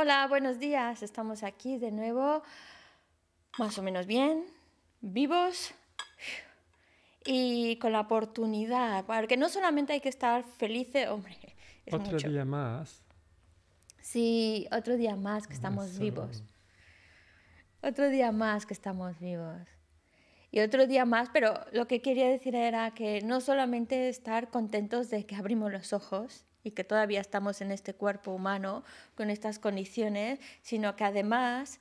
Hola, buenos días. Estamos aquí de nuevo, más o menos bien, vivos y con la oportunidad, porque no solamente hay que estar felices, hombre. otro día más. Sí, otro día más que estamos vivos. Otro día más que estamos vivos. Y otro día más, pero lo que quería decir era que no solamente estar contentos de que abrimos los ojos, y que todavía estamos en este cuerpo humano con estas condiciones, sino que además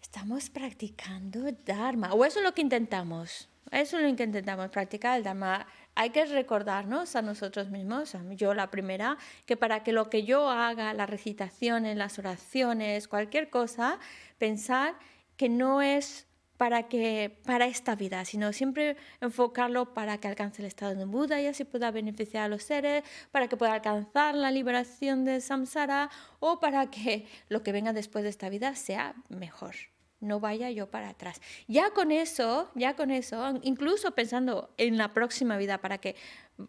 estamos practicando Dharma, o eso es lo que intentamos, eso es lo que intentamos, practicar el Dharma. Hay que recordarnos a nosotros mismos, yo la primera, que para que lo que yo haga, las recitaciones, las oraciones, cualquier cosa, pensar que no es para, que, para esta vida, sino siempre enfocarlo para que alcance el estado de Buda y así pueda beneficiar a los seres, para que pueda alcanzar la liberación de samsara o para que lo que venga después de esta vida sea mejor no vaya yo para atrás. Ya con eso, ya con eso, incluso pensando en la próxima vida para que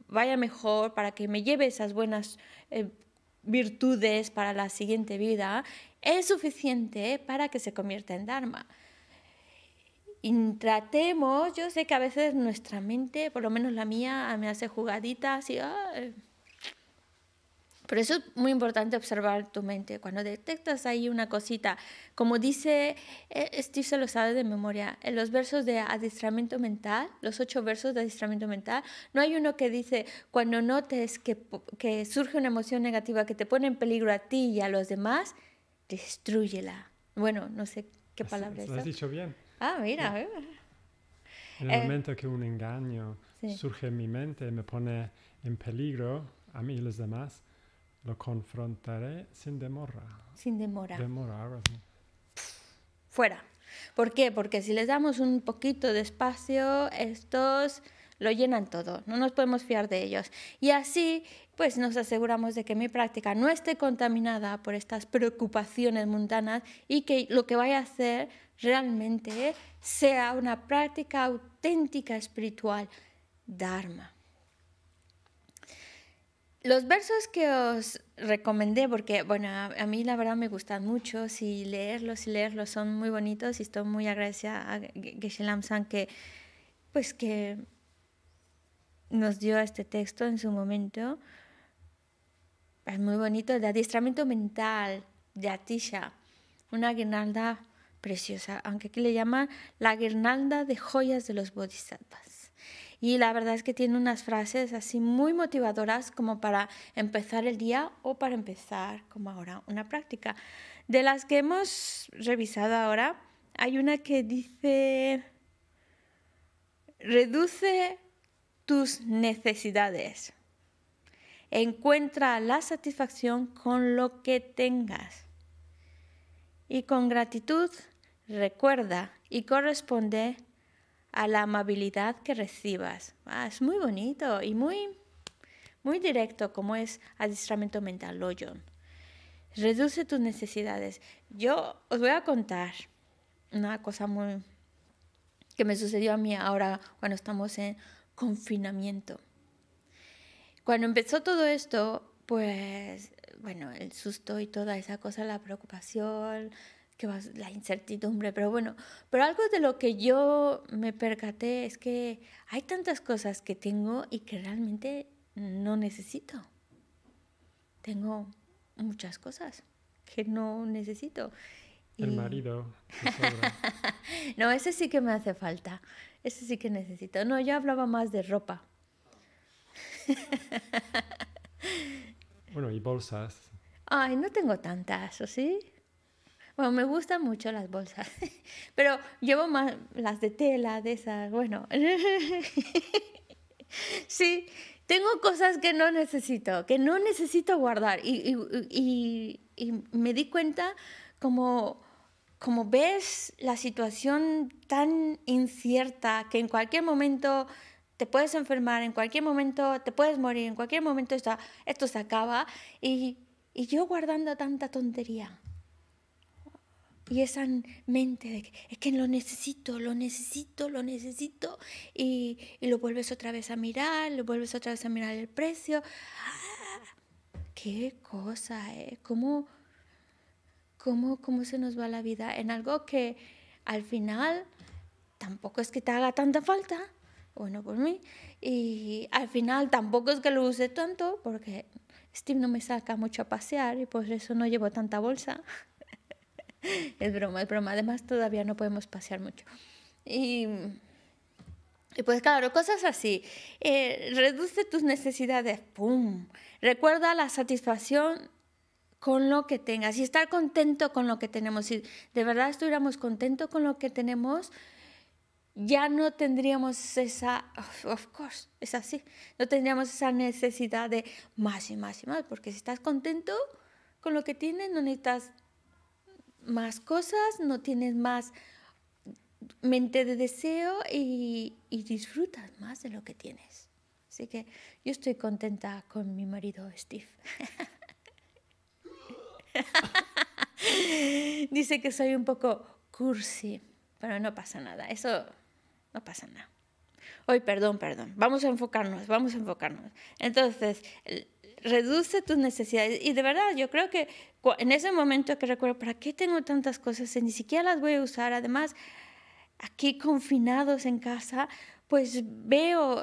vaya mejor, para que me lleve esas buenas eh, virtudes para la siguiente vida, es suficiente para que se convierta en Dharma y tratemos, yo sé que a veces nuestra mente, por lo menos la mía, me hace jugaditas y... eso es muy importante observar tu mente. Cuando detectas ahí una cosita, como dice eh, Steve se lo sabe de memoria, en los versos de adiestramiento mental, los ocho versos de adiestramiento mental, no hay uno que dice, cuando notes que, que surge una emoción negativa que te pone en peligro a ti y a los demás, destruyela. Bueno, no sé qué palabra es. Lo has dicho bien. Ah, mira. En el eh, momento que un engaño surge en mi mente y me pone en peligro a mí y los demás, lo confrontaré sin demora. Sin demora. Demora, Fuera. ¿Por qué? Porque si les damos un poquito de espacio, estos lo llenan todo, no nos podemos fiar de ellos. Y así, pues nos aseguramos de que mi práctica no esté contaminada por estas preocupaciones mundanas y que lo que vaya a hacer realmente sea una práctica auténtica espiritual, Dharma. Los versos que os recomendé, porque bueno, a mí la verdad me gustan mucho, si leerlos y leerlos son muy bonitos y estoy muy agradecida a Geshe Lam que, pues que nos dio este texto en su momento. Es muy bonito, de adiestramiento mental de Atisha, una guirnalda preciosa, aunque aquí le llaman la guirnalda de joyas de los bodhisattvas. Y la verdad es que tiene unas frases así muy motivadoras como para empezar el día o para empezar como ahora una práctica. De las que hemos revisado ahora, hay una que dice, reduce tus necesidades. Encuentra la satisfacción con lo que tengas y con gratitud recuerda y corresponde a la amabilidad que recibas. Ah, es muy bonito y muy, muy directo como es adiestramiento mental yo Reduce tus necesidades. Yo os voy a contar una cosa muy que me sucedió a mí ahora cuando estamos en confinamiento. Cuando empezó todo esto, pues bueno, el susto y toda esa cosa, la preocupación, la incertidumbre, pero bueno, pero algo de lo que yo me percaté es que hay tantas cosas que tengo y que realmente no necesito. Tengo muchas cosas que no necesito. El marido. no, ese sí que me hace falta. Ese sí que necesito. No, yo hablaba más de ropa. bueno, y bolsas. Ay, no tengo tantas, ¿o sí? Bueno, me gustan mucho las bolsas, pero llevo más las de tela, de esas, bueno. Sí, tengo cosas que no necesito, que no necesito guardar. Y, me di cuenta como, como ves la situación tan incierta que en cualquier momento te puedes enfermar, en cualquier momento te puedes morir, en cualquier momento esto, esto se acaba. Y, y yo guardando tanta tontería y esa mente de que es que lo necesito, lo necesito, lo necesito, y, lo vuelves otra vez a mirar, lo vuelves otra vez a mirar el precio. ¡Ah! ¡Qué cosa! Eh! ¿Cómo, cómo, ¿Cómo se nos va la vida en algo que al final tampoco es que te haga tanta falta? Bueno, por mí. Y al final tampoco es que lo use tanto, porque Steve no me saca mucho a pasear y por eso no llevo tanta bolsa es broma, es broma. Además, todavía no podemos pasear mucho. Y, pues claro, cosas así. Eh, reduce tus necesidades, ¡pum! Recuerda la satisfacción con lo que tengas y estar contento con lo que tenemos. Si de verdad estuviéramos contentos con lo que tenemos, ya no tendríamos esa, of course, es así, no tendríamos esa necesidad de más y más y más, porque si estás contento con lo que tienes, no necesitas más cosas, no tienes más mente de deseo y, y disfrutas más de lo que tienes. Así que yo estoy contenta con mi marido Steve. Dice que soy un poco cursi, pero no pasa nada, eso no pasa nada. Hoy, perdón, perdón, vamos a enfocarnos, vamos a enfocarnos. Entonces, reduce tus necesidades. Y de verdad, yo creo que en ese momento que recuerdo, ¿para qué tengo tantas cosas? ni siquiera las voy a usar. Además, aquí confinados en casa, pues veo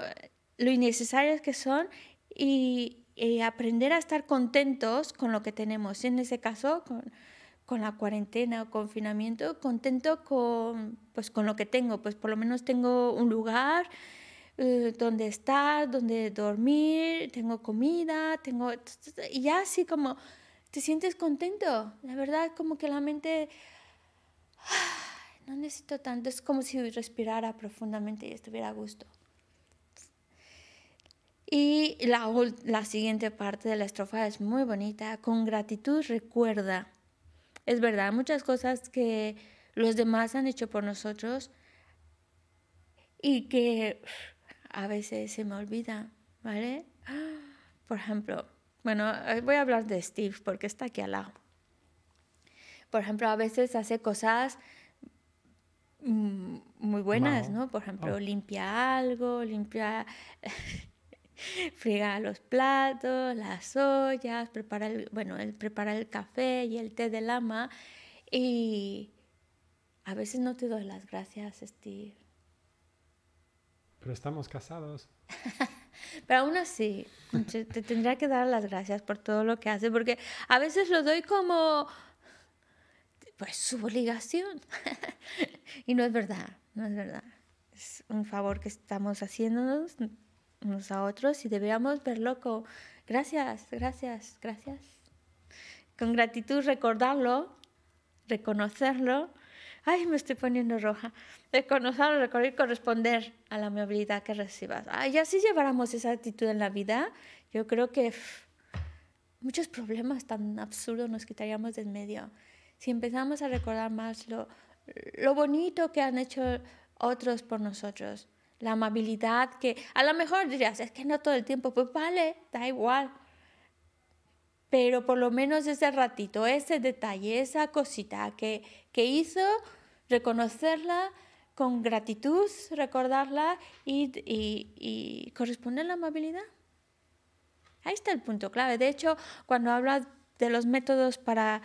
lo innecesarias que son y, aprender a estar contentos con lo que tenemos. En ese caso, con, con la cuarentena o confinamiento, contento con, pues, con lo que tengo. Pues por lo menos tengo un lugar eh, dónde estar, dónde dormir, tengo comida, tengo... Y ya así como te sientes contento. La verdad, como que la mente... No necesito tanto. Es como si respirara profundamente y estuviera a gusto. Y la siguiente parte de la estrofa es muy bonita. Con gratitud recuerda. Es verdad, muchas cosas que los demás han hecho por nosotros y que a veces se me olvida, ¿vale? Por ejemplo, bueno, eh, voy a hablar de Steve porque está aquí al lado. Por ejemplo, a veces hace cosas mm, muy buenas, ¿no? Por ejemplo, oh. limpia algo, limpia, friega los platos, las ollas, prepara el, bueno, él prepara el café y el té de ama y a veces no te doy las gracias, Steve. Pero estamos casados. Pero aún así, te tendría que dar las gracias por todo lo que hace, porque a veces lo doy como, pues, su obligación. y no es verdad, no es verdad. Es un favor que estamos haciéndonos unos a otros y deberíamos verlo con gracias, gracias, gracias. Con gratitud recordarlo, reconocerlo ay, me estoy poniendo roja, reconocer recorrer corresponder a la amabilidad que recibas. Ay, así lleváramos esa actitud en la vida, yo creo que muchos problemas tan absurdos nos quitaríamos en medio. Si empezamos a recordar más lo, lo bonito que han hecho otros por nosotros, la amabilidad que a lo mejor dirías, es que no todo el tiempo, pues vale, da igual, pero por lo menos ese ratito, ese detalle, esa cosita que, que hizo, reconocerla con gratitud, recordarla y, y, la amabilidad. Ahí está el punto clave. De hecho, cuando habla de los métodos para,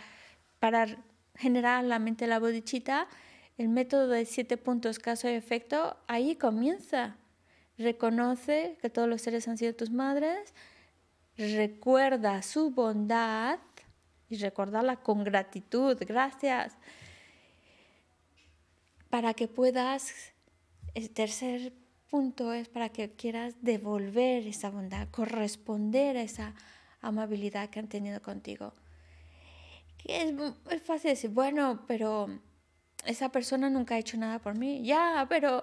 para generar la mente de la bodichita, el método de siete puntos caso y efecto, ahí comienza. Reconoce que todos los seres han sido tus madres, recuerda su bondad y recordarla con gratitud, gracias, para que puedas, el tercer punto es para que quieras devolver esa bondad, corresponder a esa amabilidad que han tenido contigo. es, es fácil decir, bueno, pero esa persona nunca ha hecho nada por mí, ya, pero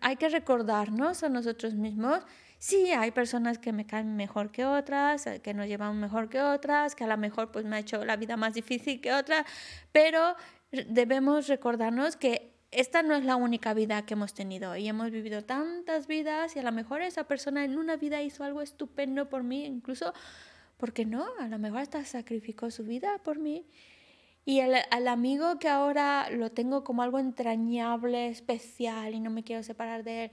hay que recordarnos a nosotros mismos Sí, hay personas que me caen mejor que otras, eh, que nos llevan mejor que otras, que a lo mejor pues me ha hecho la vida más difícil que otra, pero debemos recordarnos que esta no es la única vida que hemos tenido y hemos vivido tantas vidas y a lo mejor esa persona en una vida hizo algo estupendo por mí, incluso, ¿por qué no? A lo mejor hasta sacrificó su vida por mí. Y al, amigo que ahora lo tengo como algo entrañable, especial y no me quiero separar de él,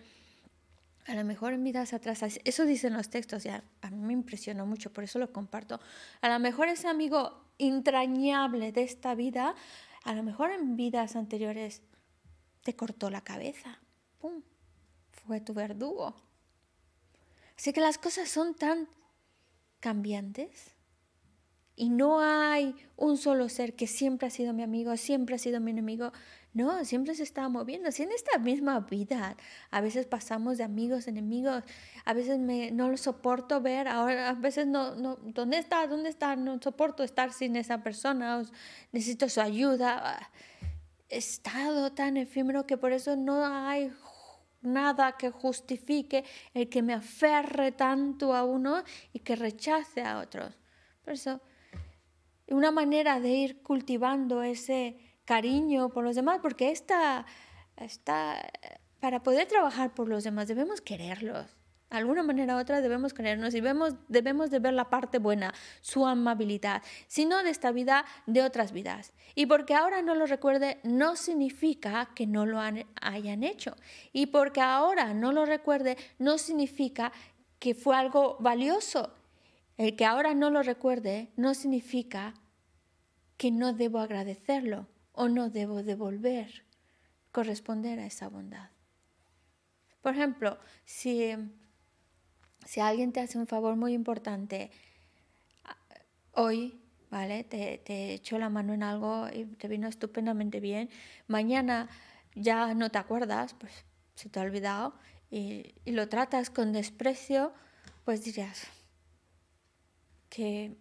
a lo mejor en vidas atrás, eso dicen los textos, ya a mí me impresionó mucho, por eso lo comparto. A lo mejor ese amigo entrañable de esta vida, a lo mejor en vidas anteriores te cortó la cabeza. ¡Pum! Fue tu verdugo. Así que las cosas son tan cambiantes y no hay un solo ser que siempre ha sido mi amigo, siempre ha sido mi enemigo, no, siempre se está moviendo. Así en esta misma vida, a veces pasamos de amigos, enemigos, a veces me, no lo soporto ver, ahora a veces no, no, ¿dónde está? ¿Dónde está? No soporto estar sin esa persona, necesito su ayuda. Estado tan efímero que por eso no hay nada que justifique el que me aferre tanto a uno y que rechace a otros. Por eso, una manera de ir cultivando ese cariño por los demás, porque esta, esta, para poder trabajar por los demás debemos quererlos. De alguna manera u otra debemos querernos y vemos, debemos de ver la parte buena, su amabilidad, sino de esta vida, de otras vidas. Y porque ahora no lo recuerde no significa que no lo hayan hecho. Y porque ahora no lo recuerde no significa que fue algo valioso. El que ahora no lo recuerde no significa que no debo agradecerlo o no debo devolver, corresponder a esa bondad. Por ejemplo, si, si alguien te hace un favor muy importante ah, hoy, ¿vale? Te, echó la mano en algo y te vino estupendamente bien, mañana ya no te acuerdas, pues se te ha olvidado y lo tratas con desprecio, pues dirías que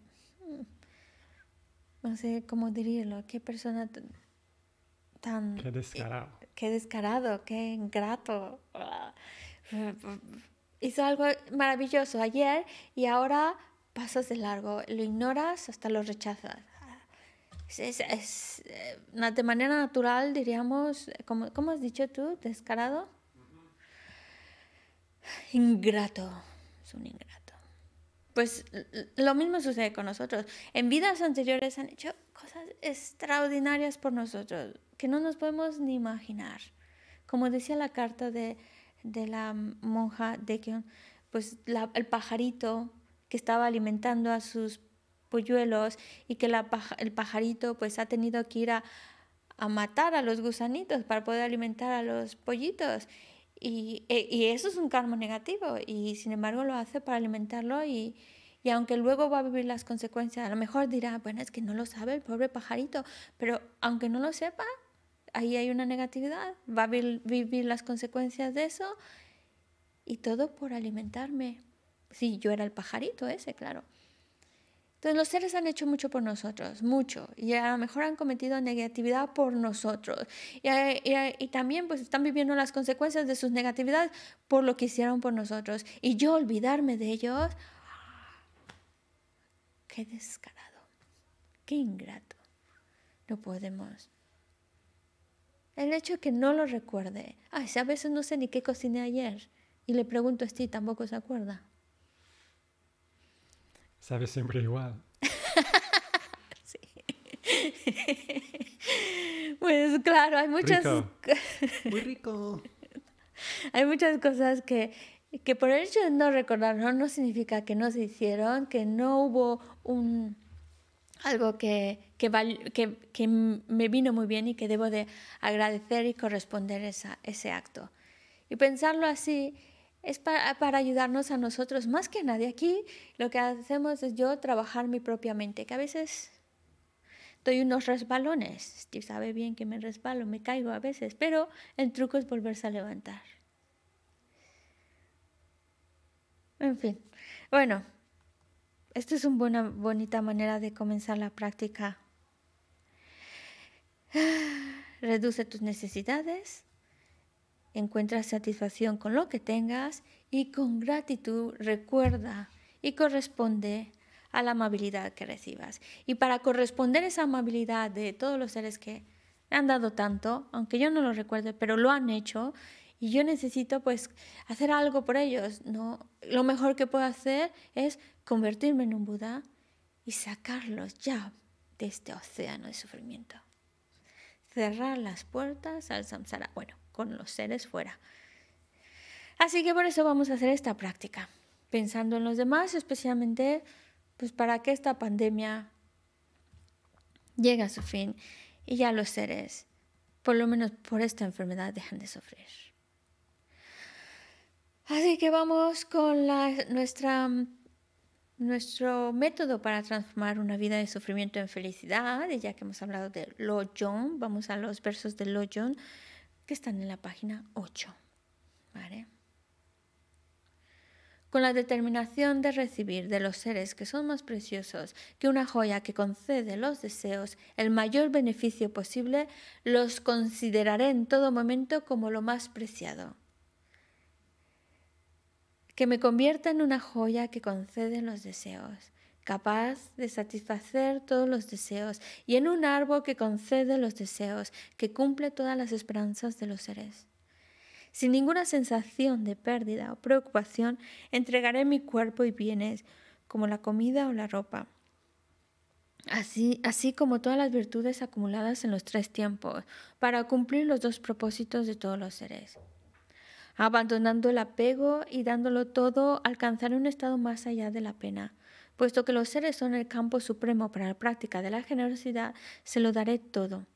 no sé cómo dirirlo, qué persona tan... Qué eh, descarado. Qué descarado, qué ingrato. Ah. Hizo algo maravilloso ayer y ahora pasas de largo, lo ignoras hasta lo rechazas. Es, eh, de manera natural, diríamos, como, ¿cómo has dicho tú? ¿Descarado? Ingrato. Es un ingrato pues lo mismo sucede con nosotros. En vidas anteriores han hecho cosas extraordinarias por nosotros que no nos podemos ni imaginar. Como decía la carta de, la monja que pues el pajarito que estaba alimentando a sus polluelos y que el pajarito pues ha tenido que ir a matar a los gusanitos para poder alimentar a los pollitos eh, y, eso es un karma negativo y sin embargo lo hace para alimentarlo y, y, aunque luego va a vivir las consecuencias, a lo mejor dirá, bueno, es que no lo sabe el pobre pajarito, pero aunque no lo sepa, ahí hay una negatividad, va a vivir las consecuencias de eso y todo por alimentarme. Si yo era el pajarito ese, claro. Entonces los seres han hecho mucho por nosotros, mucho, y a lo mejor han cometido negatividad por nosotros. Eh, eh, y, también pues están viviendo las consecuencias de sus negatividades por lo que hicieron por nosotros. Y yo olvidarme de ellos, ¡ah! qué descarado, qué ingrato. No podemos. El hecho de que no lo recuerde, ay, a veces no sé ni qué cociné ayer y le pregunto a este tampoco se acuerda. Sabe siempre igual. sí. Pues claro, hay muchas... Muy rico. hay muchas cosas que, que por el hecho de no recordaron no significa que no se hicieron, que no hubo un algo que, que, que, que, me vino muy bien y que debo de agradecer y corresponder esa, ese acto. Y pensarlo así es para, ayudarnos a nosotros más que a nadie. Aquí lo que hacemos es yo trabajar mi propia mente, que a veces doy unos resbalones. Steve sabe bien que me resbalo, me caigo a veces, pero el truco es volverse a levantar. En fin, bueno, esta es una bonita manera de comenzar la práctica. Reduce tus necesidades, encuentra satisfacción con lo que tengas y con gratitud recuerda y corresponde a la amabilidad que recibas. Y para corresponder esa amabilidad de todos los seres que me han dado tanto, aunque yo no lo recuerde, pero lo han hecho y yo necesito pues hacer algo por ellos, no lo mejor que puedo hacer es convertirme en un Buda y sacarlos ya de este océano de sufrimiento. Cerrar las puertas al samsara. Bueno, con los seres fuera. Así que por eso vamos a hacer esta práctica, pensando en los demás, especialmente pues para que esta pandemia llegue a su fin y ya los seres, por lo menos por esta enfermedad, dejan de sufrir. Así que vamos con nuestra, nuestro método para transformar una vida de sufrimiento en felicidad. ya que hemos hablado de Lo Yon, vamos a los versos de Lo Yon que están en la página 8. Con la determinación de recibir de los seres que son más preciosos que una joya que concede los deseos el mayor beneficio posible, los consideraré en todo momento como lo más preciado. Que me convierta en una joya que concede los deseos capaz de satisfacer todos los deseos, y en un árbol que concede los deseos, que cumple todas las esperanzas de los seres. Sin ninguna sensación de pérdida o preocupación, entregaré mi cuerpo y bienes, como la comida o la ropa. Así, así como todas las virtudes acumuladas en los tres tiempos, para cumplir los dos propósitos de todos los seres. Abandonando el apego y dándolo todo, alcanzaré un estado más allá de la pena, Puesto que los seres son el campo supremo para la práctica de la generosidad, se lo daré todo.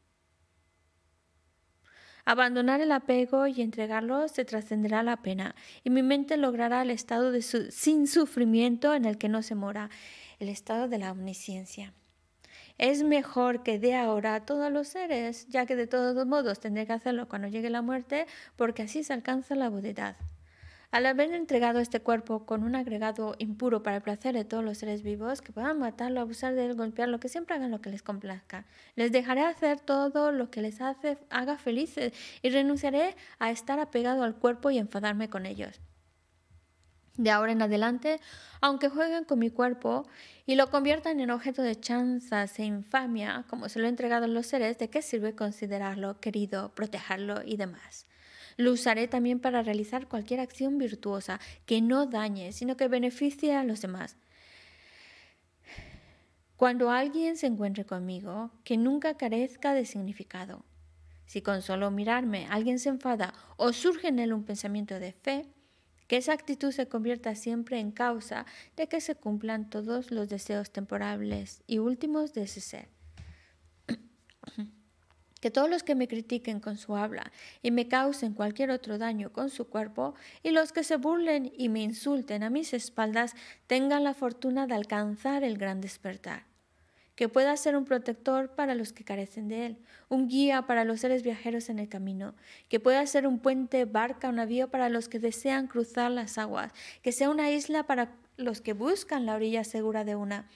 Abandonar el apego y entregarlo se trascenderá la pena, y mi mente logrará el estado de sin sufrimiento en el que no se mora, el estado de la omnisciencia. Es mejor que dé ahora a todos los seres, ya que de todos modos tendré que hacerlo cuando llegue la muerte, porque así se alcanza la budedad. Al haber entregado este cuerpo con un agregado impuro para el placer de todos los seres vivos, que puedan matarlo, abusar de él, golpearlo, que siempre hagan lo que les complazca. Les dejaré hacer todo lo que les hace, haga felices y renunciaré a estar apegado al cuerpo y enfadarme con ellos. De ahora en adelante, aunque jueguen con mi cuerpo y lo conviertan en objeto de chanzas e infamia, como se lo he entregado a los seres, ¿de qué sirve considerarlo, querido, protegerlo y demás? Lo usaré también para realizar cualquier acción virtuosa que no dañe, sino que beneficie a los demás. Cuando alguien se encuentre conmigo, que nunca carezca de significado. Si con solo mirarme alguien se enfada o surge en él un pensamiento de fe, que esa actitud se convierta siempre en causa de que se cumplan todos los deseos temporales y últimos de ese ser. que todos los que me critiquen con su habla y me causen cualquier otro daño con su cuerpo, y los que se burlen y me insulten a mis espaldas, tengan la fortuna de alcanzar el gran despertar. Que pueda ser un protector para los que carecen de él, un guía para los seres viajeros en el camino, que pueda ser un puente, barca o navío para los que desean cruzar las aguas, que sea una isla para los que buscan la orilla segura de una,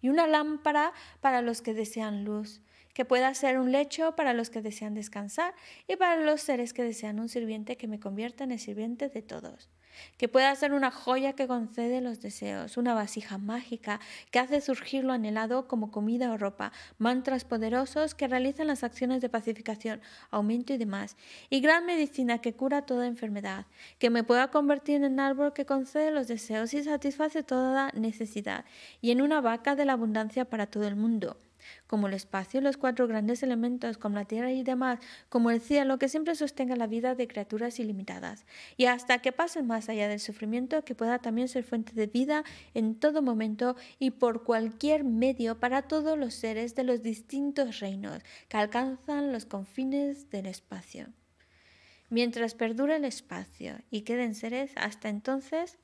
y una lámpara para los que desean luz que pueda ser un lecho para los que desean descansar y para los seres que desean un sirviente que me convierta en el sirviente de todos. Que pueda ser una joya que concede los deseos, una vasija mágica que hace surgir lo anhelado como comida o ropa, mantras poderosos que realizan las acciones de pacificación, aumento y demás, y gran medicina que cura toda enfermedad. Que me pueda convertir en un árbol que concede los deseos y satisface toda necesidad, y en una vaca de la abundancia para todo el mundo como el espacio, los cuatro grandes elementos, como la tierra y demás, como el cielo, que siempre sostenga la vida de criaturas ilimitadas, y hasta que pasen más allá del sufrimiento, que pueda también ser fuente de vida en todo momento y por cualquier medio para todos los seres de los distintos reinos que alcanzan los confines del espacio. Mientras perdure el espacio y queden seres, hasta entonces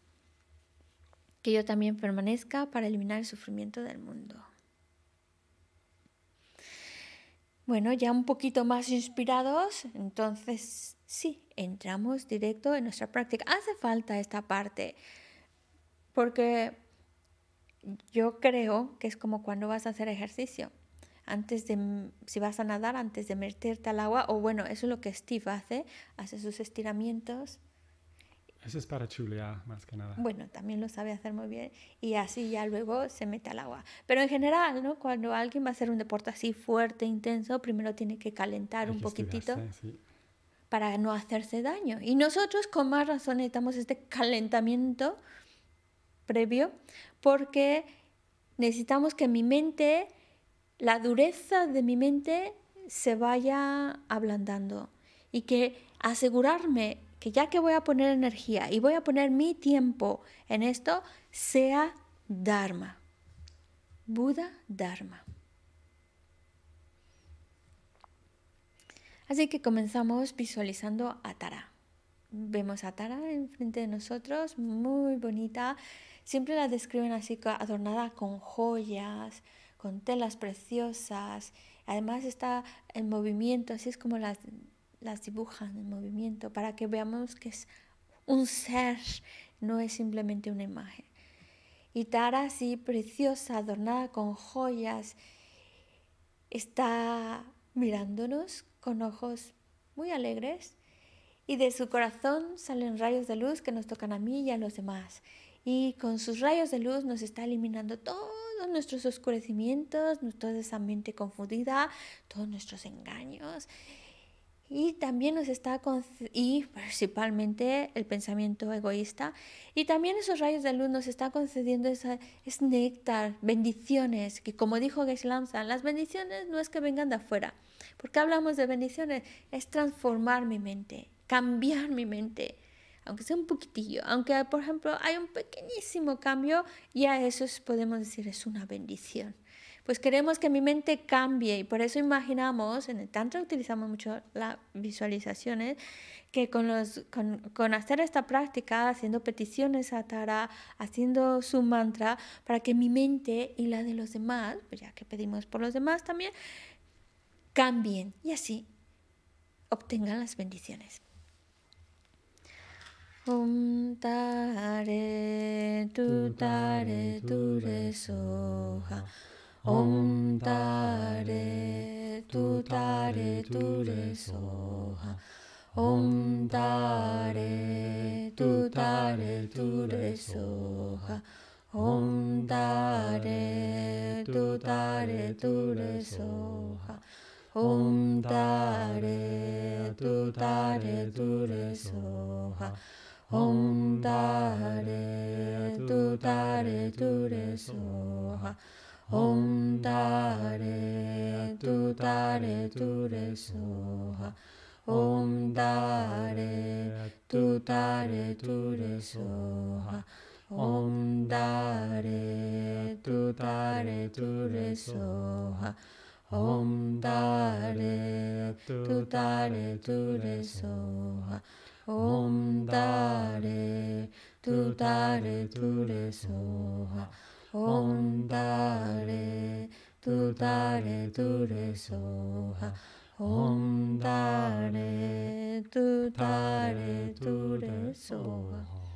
que yo también permanezca para eliminar el sufrimiento del mundo. Bueno, ya un poquito más inspirados, entonces sí, entramos directo en nuestra práctica. Hace falta esta parte porque yo creo que es como cuando vas a hacer ejercicio. Antes de, si vas a nadar, antes de meterte al agua, o bueno, eso es lo que Steve hace, hace sus estiramientos eso es para chulear, más que nada. Bueno, también lo sabe hacer muy bien y así ya luego se mete al agua. Pero en general, ¿no? Cuando alguien va a hacer un deporte así fuerte, intenso, primero tiene que calentar un poquitito para no hacerse daño. Y nosotros con más razón necesitamos este calentamiento previo porque necesitamos que mi mente, la dureza de mi mente se vaya ablandando y que asegurarme que ya que voy a poner energía y voy a poner mi tiempo en esto, sea Dharma. Buda Dharma. Así que comenzamos visualizando a Tara. Vemos a Tara enfrente de nosotros, muy bonita. Siempre la describen así adornada con joyas, con telas preciosas. Además está en movimiento, así es como las las dibujan en movimiento para que veamos que es un ser, no es simplemente una imagen. Y Tara, así preciosa, adornada con joyas, está mirándonos con ojos muy alegres y de su corazón salen rayos de luz que nos tocan a mí y a los demás. Y con sus rayos de luz nos está eliminando todos nuestros oscurecimientos, toda esa mente confundida, todos nuestros engaños y también nos está y principalmente el pensamiento egoísta y también esos rayos de luz nos está concediendo esa, es néctar, bendiciones, que como dijo geshe las bendiciones no es que vengan de afuera. porque hablamos de bendiciones? Es transformar mi mente, cambiar mi mente, aunque sea un poquitillo, aunque por ejemplo hay un pequeñísimo cambio, ya eso podemos decir es una bendición pues queremos que mi mente cambie y por eso imaginamos, en el Tantra utilizamos mucho las visualizaciones, que con, los, con, hacer esta práctica, haciendo peticiones a Tara, haciendo su mantra, para que mi mente y la de los demás, pues ya que pedimos por los demás también, cambien y así obtengan las bendiciones. Om tare Om Tare Tu Tare Tu Re Soha Om Tare Tu Tare Tu Re Soha Om Tare Tu Tare Tu Re Soha Om Tare Tu Tare Tu Re Soha Om Tare Tu Tare Tu Re Soha Om Tare Tu Tare Tu Re Soha Om Tare Tu Tare Tu Re Soha Om Tare Tu Tare Tu Re Soha Om Tare Tu Tare Tu Re Soha Om Tare Tu Tare Tu Re Soha Om Dare Tu Dare Dure Soha Om Dare Tu Dare Dure Soha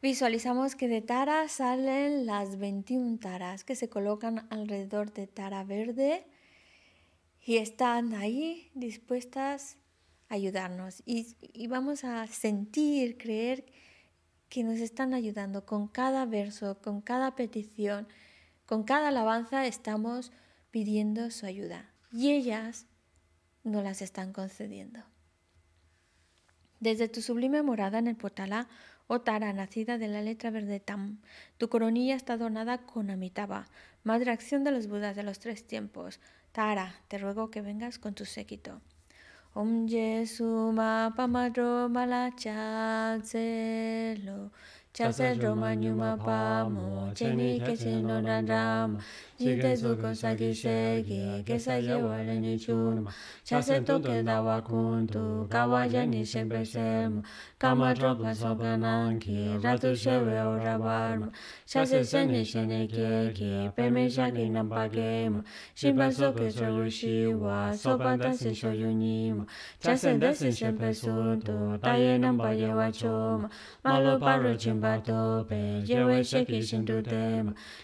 Visualizamos que de Tara salen las 21 taras que se colocan alrededor de Tara verde y están ahí dispuestas a ayudarnos. Y, y vamos a sentir, creer que nos están ayudando con cada verso, con cada petición, con cada alabanza estamos pidiendo su ayuda. Y ellas las están concediendo. Desde tu sublime morada en el o oh Tara, nacida de la letra verde Tam, tu coronilla está adornada con Amitabha, madre acción de los Budas de los tres tiempos. Tara, te ruego que vengas con tu séquito. Om Chasa Roma Nyuma Pamo, Cheni Kesin No Dandam, Jite Zuko Sagi Segi, Kesa Yewa Leni Chunum, Chasa Toke Dawa Kuntu, Kawaja Nishen Besem, kama trapa sapa nangi, ratu shewe o rabarma, shase sene sene keke, peme shake nampa kema, shimba soke chogu shiwa, sopa tase shoyu nima, chase dase shempe sunto, taye nampa yewa choma, malo paro chimba tope, yewe sheki shindu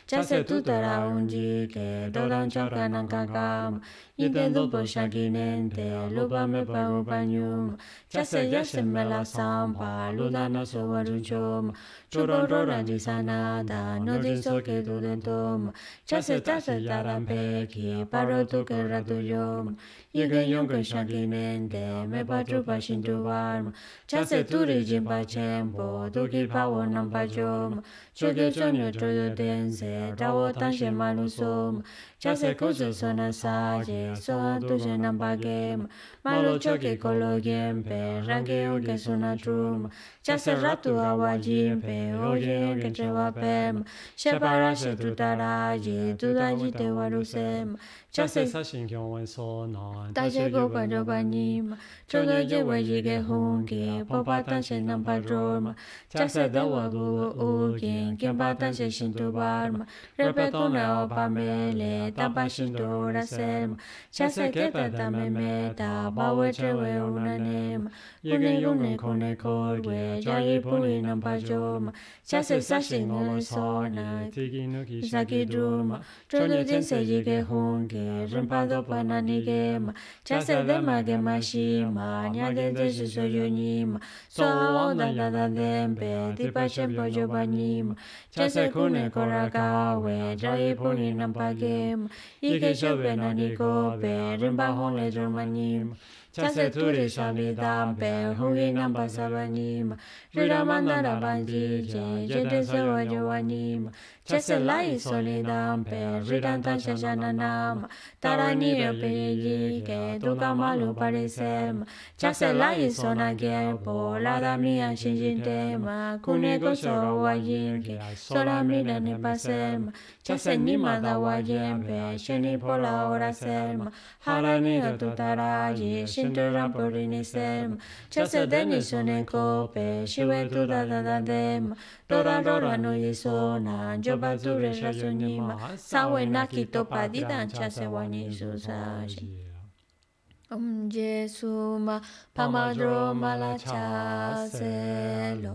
chase tutara unjike, dodan chaka nangka kama, Idę do Bosia ginente, luba me pagu panium. Chase yasem mela sampa, luna na suwa runchum. chuborona jisanada no diso ke duden tom chase chase taran peki paro tu ke ratu yom yege yong ke shanki nende me pa chu pa shin tu warm chase turi jin pa chempo tu ki pa wo nam pa jom chuge chonyo choyo dense dawo tan she manu som chase kuzu sona saje so tu je nam pa gem malo choke kolo gempe range yong ke sona trum chase ratu awa jimpe oje oge che wa pe ma she pa ra she tu ta ra ye tu ta ji te wa ru se ma cha se sa shin kyo wen so na ta je go pa jo pa ni ma cho ge je wa ji ge hong ge po pa ta she nam pa jo ma cha se da wa go o ge ge pa ta she shin tu ba ma re pe to na o pa me le ta pa shin tu ra se cha se ke ta ta me me ta ba we che we o ma ye ge yo ne ko ne ko ge ja ye po ni nam pa jo ma no chase sashin ngol sona, tiki nuki shaki durma, chonyo tense jige que chase de so onda dada dembe, dipa shempo joba nima, chase kune kora kawe, jai puni y que ike shobe nani kobe, chase turi shami dampe hongi namba sabanima rira mandana banjije chase lai soli dampe rita tansha tarani o ke duka malu chase lai sona la lada miya shinjin tema kune ni yinke chase da wa yempe harani Shindarampurinissem, Chasadenisuneko, Peshiveturadadadem, Dora Dora no Yisona, Jobature Shasunima, Sawenaki Topadidan Chasewanizusaji. Om Jesuma Pamadro Malachaselo.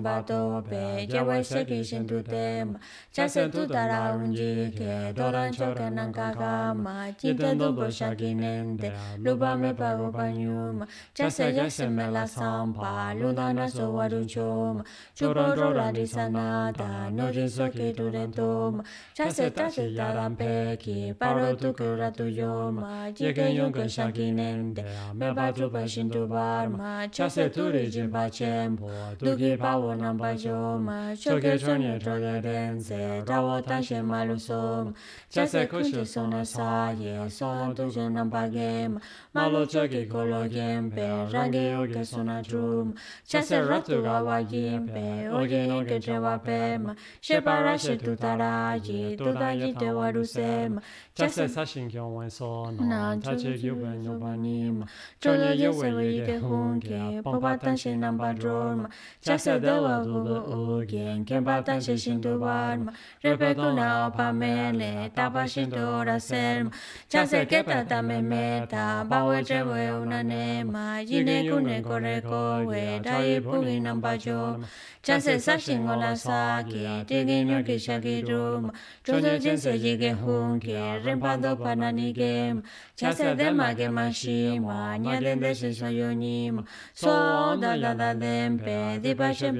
Bato pe ke wa se ki shin tu te ma cha se tu da ra un ji ke do ran cho ka nan ka ga ma chi te do bo sha ki nen de lu ba me pa go pa nyu ma cha se ya se me la sam pa lu na na so wa ru cho ma chu ro ro la di sa na da no jin so ki tu de to ma cha se ta se ya ran pe ki pa ro tu ku ra tu yo ma chi ke yo ke sha ki nen de me ba tu pa shin tu ba ma cha se tu ri ji ba chen po tu ki pa wo namba choma choke chonye chonye denze dawa tanshe malu soma chase kushu sona saye son tuje namba gema malu choke kolo gempe rangi oge sona chuma chase ratu gawa gempe oge noge chewa pema shepa rashi chonye yuwe yike hunke popa tanshe namba wa du bu u gien ken pa ta shi shin tu ba ma re pe tu na o pa me le ta pa shin tu ra ser ma cha se ke ta ta me me ta ba we che we una ne ma yi ne ku ne ko re ko we da yi pu gi nam pa jo cha se sa shin go la sa ke ti gi nyu ki sha ki ru ma cho se chen se ji ge hun ke ren pa do pa na ni ge ma cha se de ma ge ma shi ma nya den de shi sa yo ni ma so da da da den pe di pa shin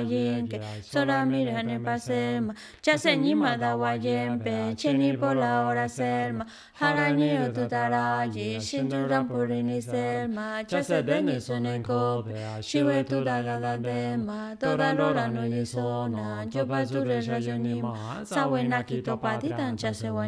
yin ke sola mi re ne pa se ni ma da wa yin pe che ni po la ora se ma ha ra ni o ni se ma cha se de ni pe a shi we tu da ga da de ma to da ro ra no ni so na pa su re yo ni ma sa we na tan cha se wa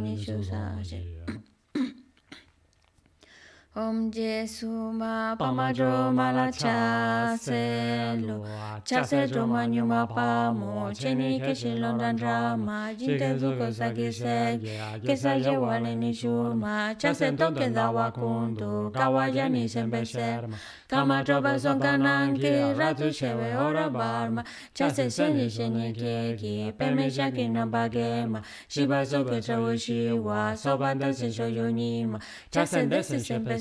Om Jesu ma pama jo ma la cha se lo cha se jo ma nyu ma pa mo che ni ke she lo dan ra ma jin te du ko sa ke se ke sa je wa le ni shu ma cha se to ke da wa kun do ka wa ni sen be ser ma ka ma jo ba son ka nan ke ra tu she we ora bar ma cha se se ni she ni ke ki pe me sha ke na ba ge ma shi ba so ko cha wo shi wa so da se sho yo ni ma cha se de se se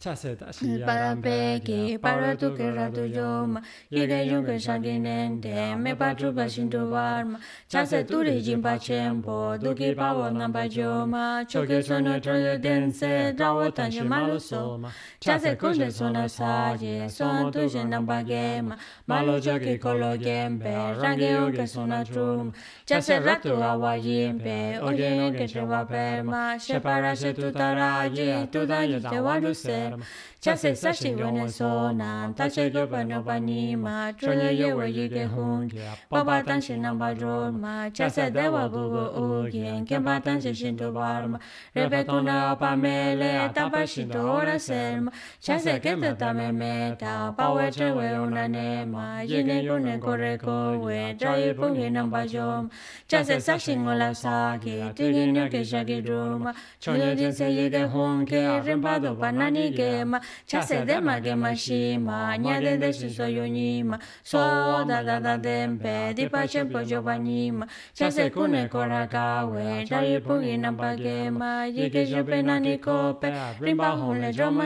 chaseta si para que tu que rato yo ma y que yo que sanguinente me patrupa sin tu barma chase tu le jim chempo tu que pavo na pa yo ma choque son otro de dense trao tan malo soma chase con de son asalle son tu gen pa gema malo yo que colo gempe rangue o que son otro chase rato agua gempe oye que se va per ma separase tu taraje tu daño te va a lucer Děkujeme. cha se sa shi wa na so na ta che go pa no pa ni ma cho ye ye wa ye ge hung pa ba tan shi na ba ro ma cha se de wa bu go u gen ke ba tan shi shin do ba ma re be ko na pa me le ta pa shi do ra se ma cha se ke ta ta me me ta pa we che we u na ne ma ye ne go ne ko re ko we cha ye pu ge na ba jo cha se sa shi ngo la sa ge ti ge ne ke sha ge do ma cho ye je se ye ge hung ke ren pa do pa na ni ge ma chase de gema shima nyade de soyo nima so da da da dembe di pa chempo joba nima chase kune kora kawe dari pungi nampa gema yike jope nani cope, rimba hule joma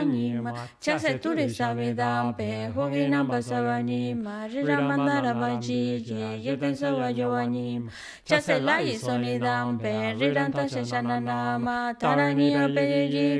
chase turi sabi dampe nima rira mandara yo chase dampe riran tashe shananama tarani apelli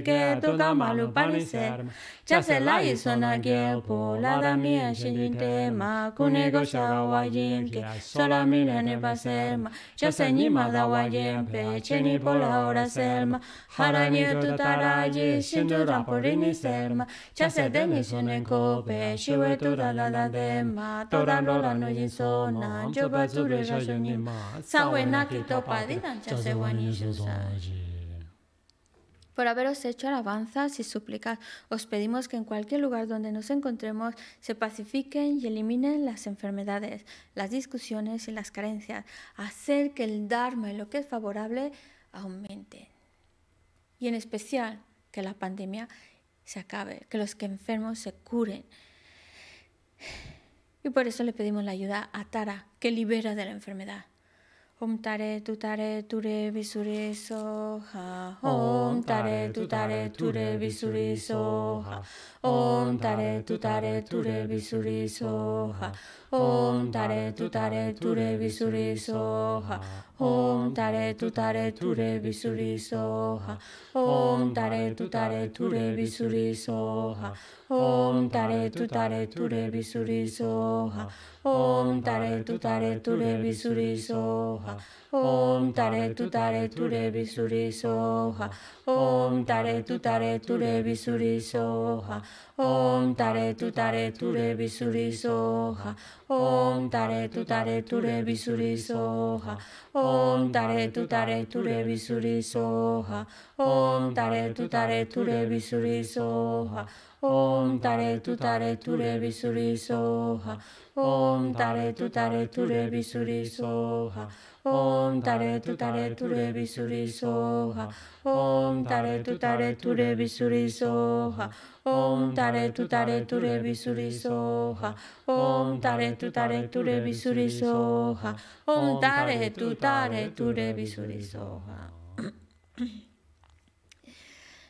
Cha se la yi so na ge po la da mi a shi jin te ma ku ne go sha ga wa jin ke so la mi ne ne ba se ma cha se ni ma da wa jin pe che ni po la ora se ma ha ra ni tu ta ra ji shin tu ra po ri ni se ma cha se de ni so ne ko pe shi we tu ra la la de ma to ra lo la no jin so na jo ba zu re sha jin ni ma sa we na ki to pa di na cha se wa ni shu sa ji por haberos hecho alabanzas y súplicas. Os pedimos que en cualquier lugar donde nos encontremos se pacifiquen y eliminen las enfermedades, las discusiones y las carencias. Hacer que el Dharma y lo que es favorable aumente. Y en especial que la pandemia se acabe, que los que enfermos se curen. Y por eso le pedimos la ayuda a Tara, que libera de la enfermedad. Om tare tu tare ture Visure soha. Om tare tu tare ture Visure soha. Om tare tu ture Visure soha. Om tare tutare ture bizuri soha. Om tare tutare ture bizuri soha. Om tare tutare ture bizuri soha. Om tare bizuri soha. Om tare bizuri soha. Om tare tu ture bizuri soha. Om tare tu ture bizuri soha. Om tare tu ture bizuri soha. Om tare tu ture bizuri soha. Om tare tu ture soha. Om tare tu ture soha. Om tare tu ture soha. Om tare tu ture soha. Om tare tu tare tu re Om tare tu tare tu re visuri Om tare tu tare tu re Om tare tu tare tu re visuri soha. Om tare tu tare tu re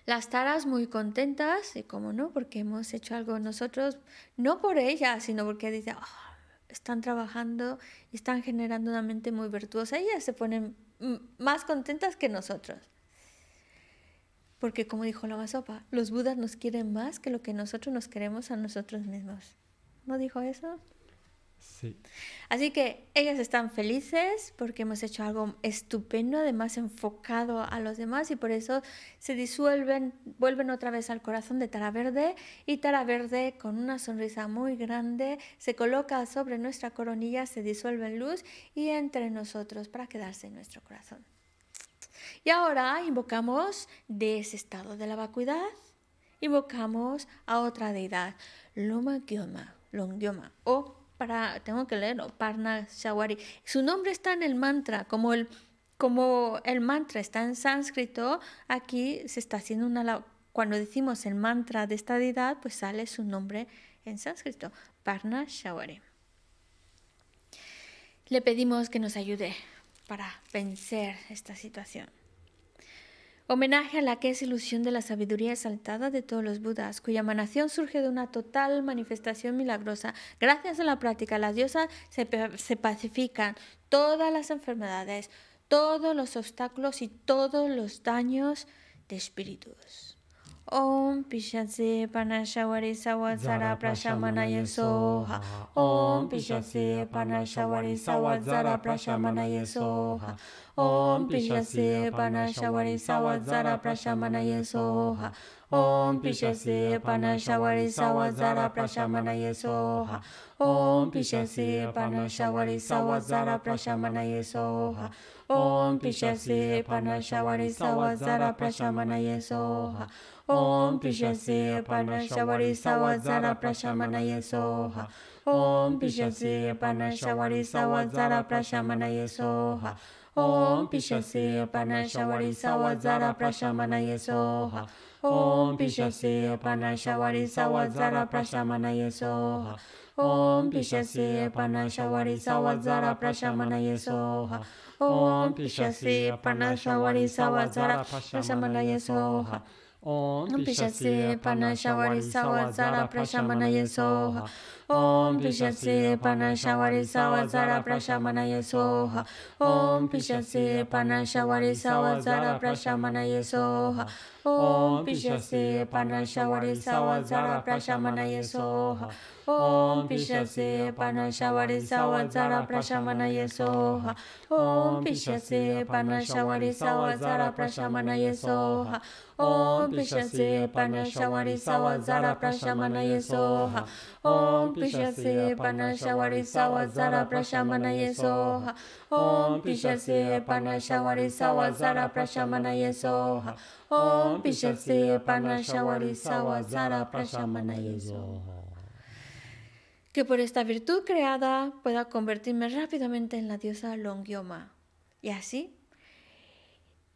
Las taras muy contentas, y como no, porque hemos hecho algo nosotros, no por ellas, sino porque dice están trabajando y están generando una mente muy virtuosa. Ellas se ponen más contentas que nosotros. Porque como dijo la Sopa, los budas nos quieren más que lo que nosotros nos queremos a nosotros mismos. ¿No dijo eso? Así que ellas están felices porque hemos hecho algo estupendo, además enfocado a los demás y por eso se disuelven, vuelven otra vez al corazón de Tara Verde y Tara Verde con una sonrisa muy grande se coloca sobre nuestra coronilla, se disuelve en luz y entre nosotros para quedarse en nuestro corazón. Y ahora invocamos de ese estado de la vacuidad, invocamos a otra deidad, Loma Gyoma, Longyoma o para, tengo que leerlo, Parna Shawari. Su nombre está en el mantra, como el, como el mantra está en sánscrito, aquí se está haciendo una... Cuando decimos el mantra de esta deidad, pues sale su nombre en sánscrito, Parna Le pedimos que nos ayude para vencer esta situación. Homenaje a la que es ilusión de la sabiduría exaltada de todos los Budas, cuya emanación surge de una total manifestación milagrosa. Gracias a la práctica, las diosas se, se pacifican todas las enfermedades, todos los obstáculos y todos los daños de espíritus. ॐ पिशसे पनशवरि सवत्सरा प्रशमनय सोहा ॐ पिशसे पनशवरि सवत्सरा प्रशमनय सोहा ॐ पिशसे पनशवरि सवत्सरा प्रशमनय सोहा ॐ पिशसे पनशवरि सवत्सरा प्रशमनय सोहा ॐ पिशसे पनशवरि सवत्सरा प्रशमनय सोहा ॐ पिशसे पनशवरि सवजर प्रशमनये सोहा ॐ पिशसे पनशवरि सवजर प्रशमनये सोहा ॐ पिशसे पनशवरि सवजर प्रशमनये सोहा ॐ पिशसे पनशवरि सवजर प्रशमनये सोहा ॐ पिशसे पनशवरि सवजर प्रशमनये सोहा ॐ पिशसे पनशवरि सवजर प्रशमनये सोहा ॐ पिशसे पन्नाशावरिसावाचारा प्रशमनय सोहा ॐ पिशसे पन्नाशावरिसावाचारा प्रशमनय सोहा ॐ पिशसे पन्नाशावरिसावाचारा प्रशमनय सोहा ॐ पिशसे पन्नाशावरिसावाचारा प्रशमनय सोहा ॐ पिशसे पानशवरे सावा जाडा प्रशामनाय सोह ॐ पिशसे पानशवरे सावा जाडा प्रशामनाय सोह ॐ पिशसे पानशवरे सावा जाडा प्रशामनाय सोह ॐ पिशसे पानशवरे सावा जाडा प्रशामनाय सोह ॐ पिशसे पनशवरि सवत्सर प्रशमनय सोः ॐ पिशसे पनशवरि सवत्सर प्रशमनय सोः ॐ पिशसे पनशवरि सवत्सर प्रशमनय सोः Que por esta virtud creada pueda convertirme rápidamente en la diosa Longioma y así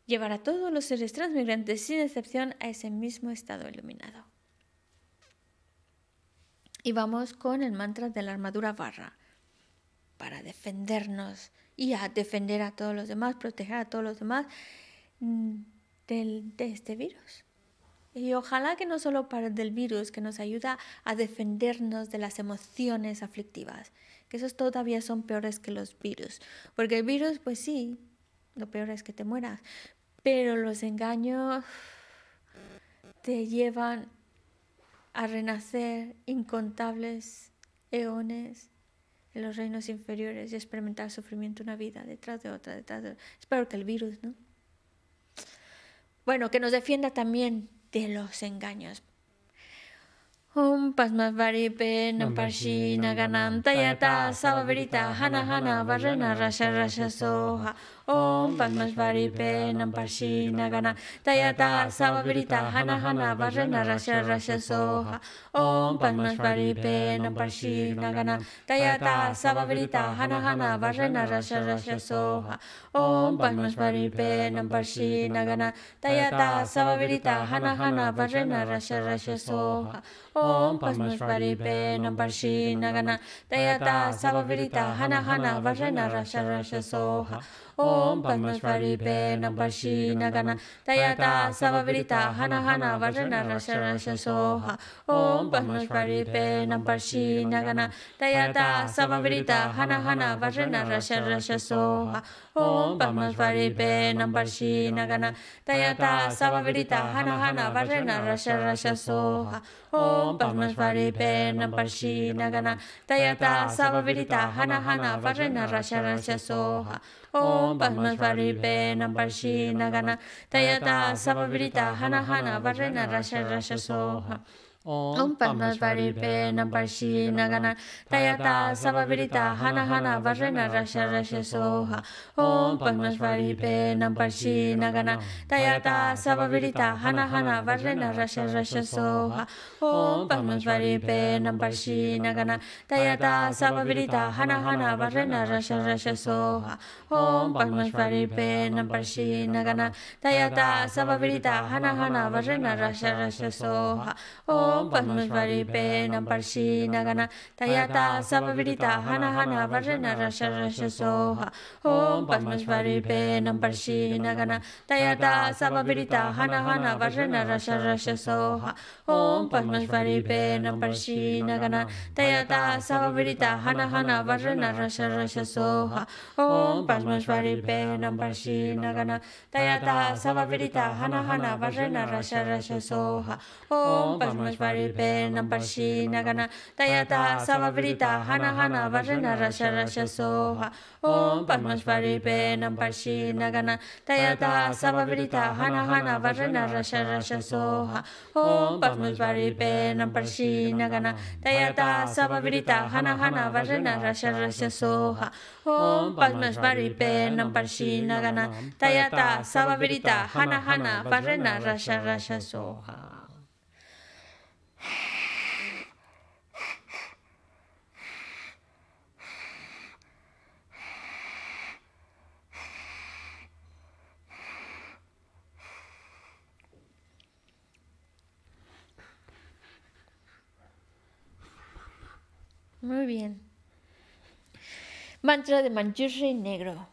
llevar a todos los seres transmigrantes sin excepción a ese mismo estado iluminado. Y vamos con el mantra de la armadura barra. Para defendernos y a defender a todos los demás, proteger a todos los demás mm, de, este virus. Y ojalá que no solo para del virus, que nos ayuda a defendernos de las emociones aflictivas, que esos todavía son peores que los virus. Porque el virus, pues sí, lo peor es que te mueras, pero los engaños te llevan a renacer incontables eones en los reinos inferiores y experimentar sufrimiento una vida detrás de otra, detrás de otra. Espero que el virus, ¿no? Bueno, que nos defienda también de los engaños. Om Padmasvari Pe Namparsi Nagana Tayata Savavirita Hana Hana Varana Rasha Rasha Soha Om Padmasvari Pe Namparsi Nagana Tayata Savavirita Hana Hana Varana Rasha Rasha Soha Om Padmasvari Pe Namparsi Nagana Tayata Savavirita Hana Hana Varana Rasha Rasha Soha Om Padmasvari Pe Namparsi Nagana Tayata Savavirita Hana Hana Varana Rasha Rasha Soha no par y pena amparxina gana tayata zaba verita jana jana barrena raya raya soja ho pasnos pari pena amparxiña gana tayatazaba verita jana jana barrena raya raya soja ho vamos más par gana tayata s verita jana jana barrena raya raya soja om vamos más par gana tayata s verita jana jana barrena raya raya ॐ पद्मस्वरूपेण पर्षि नगन तयता समविरिता हन हन वर्णन रस रससोः Om Padmavari s Pe Naparshi m Nagana Tayata Sababirita Hana Hana v a r e n a Rasha Rasha Soha Om Padmavari s Pe Naparshi m Nagana Tayata Sababirita Hana Hana v a r e n a Rasha Rasha Soha Om Padmavari s Pe Naparshi m Nagana Tayata Sababirita Hana Hana v a r e n a Rasha Rasha Soha Om Padmavari s Pe Naparshi m Nagana Tayata Sababirita Hana Hana v a r e n a Rasha Rasha Soha Om Om Padmasvari Benam Parshina Gana Tayata Sabavirita Hana Hana Rasha Rasha Soha Om Padmasvari pen Parshina Gana Tayata Sabavirita Hana Hana Varjana Rasha Rasha Soha Om Padmasvari Benam Parshina Gana Tayata Sabavirita Hana Hana Rasha Rasha Soha Om Padmasvari Benam Parshina Gana Tayata Sabavirita Hana Hana Varjana Rasha Rasha Soha Om Padmasvari pari pe nam parshi nagana tayata samavrita hana hana vajana rasha rasha soha om padmashvari pe nam parshi nagana tayata samavrita hana hana vajana rasha rasha soha om padmashvari pe nam parshi nagana tayata samavrita hana hana vajana rasha rasha soha om padmashvari pe nam parshi nagana tayata samavrita hana hana vajana rasha rasha soha Muy bien. Mantra de Manchurri Negro.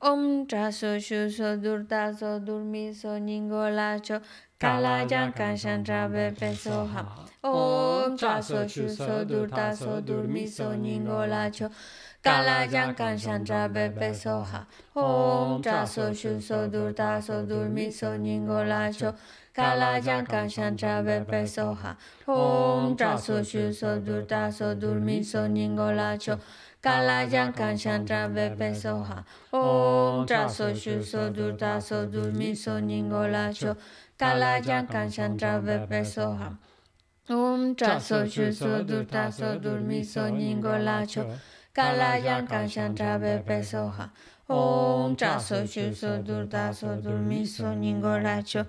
Om traso shuso durtaso durmiso ningolacho kalayan kanshan pesoha. Om traso shuso durtazo durmiso ningolacho kalayan pe trabe pesoha. Om traso shuso durtazo durmiso ningolacho janka kanshan vepe soha Om so shu so dur so dur mi so kala janka kanshan vepe soha Om so shu so dur so dur mi so kala janka kanshan vepe soha Om so shu so dur so dur mi so kala janka kanshan vepe soha Om so shu so dur so dur mi so ningolacho.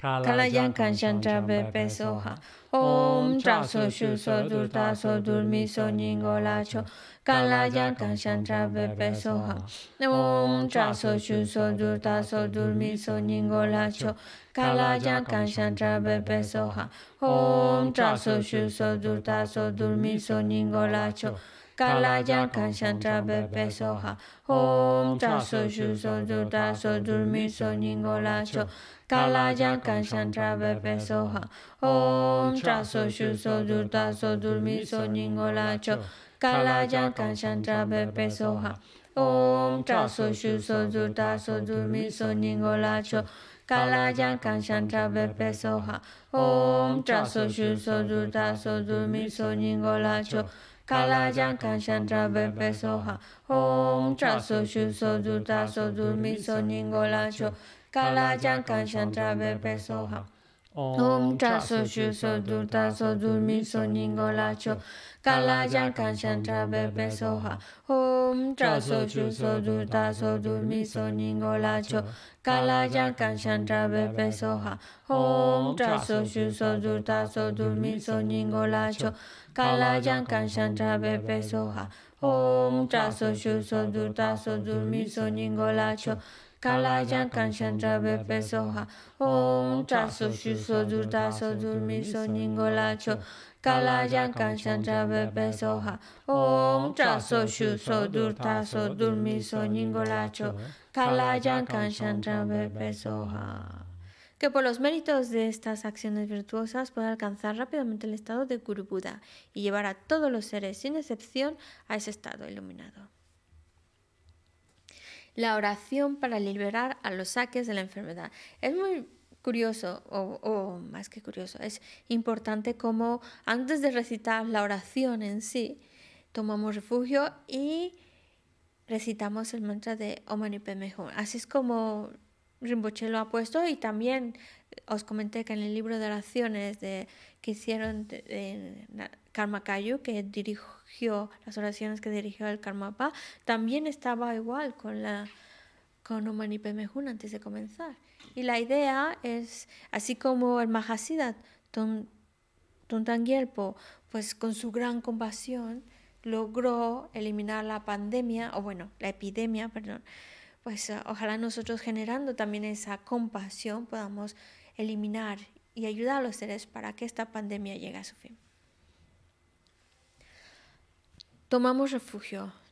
Kalayan kanchan trabe pe soha. Om tra so shu so dur ta so dur mi so nyingo la cho. Kalayan kanchan trabe pe soha. Om tra shu so dur ta so dur mi so nyingo la cho. Kalayan kanchan trabe pe soha. Om tra so shu so dur ta so dur mi so nyingo la cho. Kala Jankan Shantra Bepe Soha Om Cha So Shu So Du Da So Dur Mi So Ningo La Cho Kala Jankan Shantra Bepe Soha Om Cha So Shu So Du Da So Dur Mi So Ningo La Cho Kala Jankan Shantra Bepe Soha Om Cha So Shu So Du Da So Dur Mi So Ningo La Cho Kala Jankan Shantra Bepe Soha Om Cha So Shu So Du Da So Dur Mi So Ningo La Cho Kalajankan Chandra Bepe Soha Om Traso Shu Sodu Taso Du Miso Ningolacho Kalajankan Chandra Bepe Soha Om Traso Shu Sodu Taso Du Miso Ningolacho Kalajankan Chandra Bepe Soha Om Traso Shu Sodu Taso Du Miso Ningolacho Kalajankan Chandra Bepe Soha Om Traso Shu Sodu Taso Du Miso Ningolacho kalajang kanshan trabe pe soha om traso shu so du taso du mi so ningola cho kalajang kanshan trabe pe soha om traso shu so du taso du mi so ningola cho kalajang kanshan trabe pe soha om traso shu so du taso du mi so ningola cho kalajang kanshan trabe pe soha que por los méritos de estas acciones virtuosas puede alcanzar rápidamente el estado de Guru Buda y llevar a todos los seres, sin excepción, a ese estado iluminado. La oración para liberar a los saques de la enfermedad. Es muy curioso, o, más que curioso, es importante como antes de recitar la oración en sí, tomamos refugio y recitamos el mantra de Om Mani Así es como Rinpoche lo ha puesto y también eh, os comenté que en el libro de oraciones de, que hicieron Karma que dirigió las oraciones que dirigió el Karmapa, también estaba igual con la con Omani antes de comenzar. Y la idea es, así como el Mahasiddha Tontangyelpo, pues con su gran compasión logró eliminar la pandemia, o bueno, la epidemia, perdón, pues ah, ojalá nosotros generando también esa compasión podamos eliminar y ayudar a los seres para que esta pandemia llegue a su fin. Tomamos refugio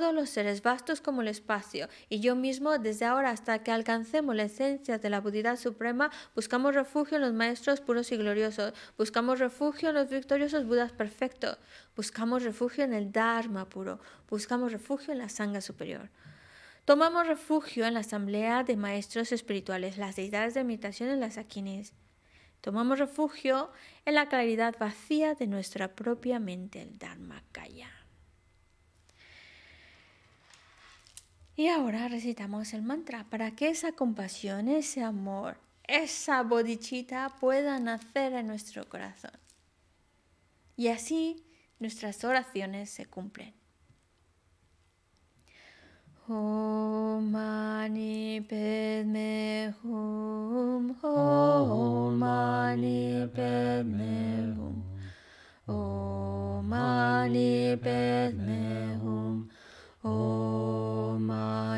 todos los seres vastos como el espacio, y yo mismo desde ahora hasta que alcancemos la esencia de la Budidad Suprema, buscamos refugio en los maestros puros y gloriosos, buscamos refugio en los victoriosos Budas perfectos, buscamos refugio en el Dharma puro, buscamos refugio en la Sangha superior. Tomamos refugio en la asamblea de maestros espirituales, las deidades de meditación en las aquines. Tomamos refugio en la claridad vacía de nuestra propia mente, el dharma kaya Y ahora recitamos el mantra para que esa compasión, ese amor, esa bodichita pueda nacer en nuestro corazón. Y así nuestras oraciones se cumplen.